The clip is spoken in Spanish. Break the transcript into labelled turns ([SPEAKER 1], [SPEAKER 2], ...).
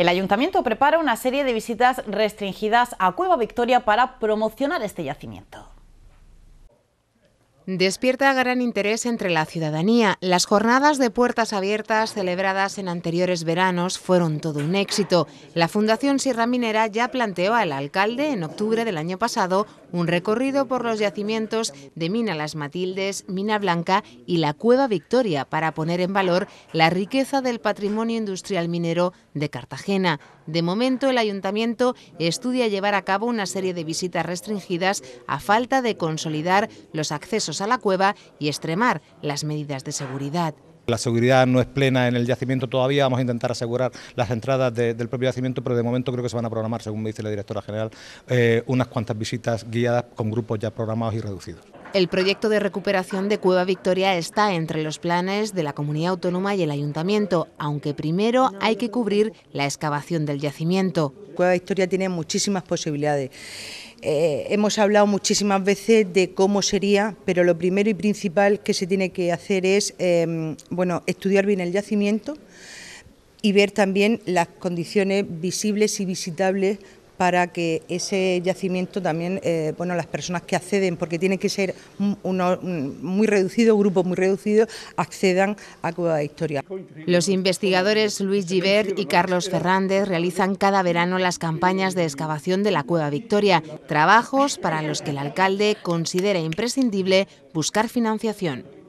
[SPEAKER 1] El ayuntamiento prepara una serie de visitas restringidas a Cueva Victoria para promocionar este yacimiento. Despierta gran interés entre la ciudadanía. Las jornadas de puertas abiertas celebradas en anteriores veranos fueron todo un éxito. La Fundación Sierra Minera ya planteó al alcalde en octubre del año pasado un recorrido por los yacimientos de Mina Las Matildes, Mina Blanca y la Cueva Victoria para poner en valor la riqueza del patrimonio industrial minero de Cartagena. De momento, el ayuntamiento estudia llevar a cabo una serie de visitas restringidas a falta de consolidar los accesos a la cueva y extremar las medidas de seguridad.
[SPEAKER 2] La seguridad no es plena en el yacimiento todavía, vamos a intentar asegurar las entradas del propio yacimiento, pero de momento creo que se van a programar, según me dice la directora general, eh, unas cuantas visitas guiadas con grupos ya programados y reducidos.
[SPEAKER 1] El proyecto de recuperación de Cueva Victoria está entre los planes de la comunidad autónoma y el ayuntamiento, aunque primero hay que cubrir
[SPEAKER 3] la excavación del yacimiento. Cueva Victoria tiene muchísimas posibilidades. Eh, hemos hablado muchísimas veces de cómo sería, pero lo primero y principal que se tiene que hacer es em, bueno, estudiar bien el yacimiento y ver también las condiciones visibles y visitables para que ese yacimiento también, eh, bueno, las personas que acceden, porque tiene que ser un, muy reducido, grupo, muy reducido, accedan a Cueva Victoria.
[SPEAKER 1] Los investigadores Luis Giver y Carlos Fernández realizan cada verano las campañas de excavación de la Cueva Victoria, trabajos para los que el alcalde considera imprescindible buscar financiación.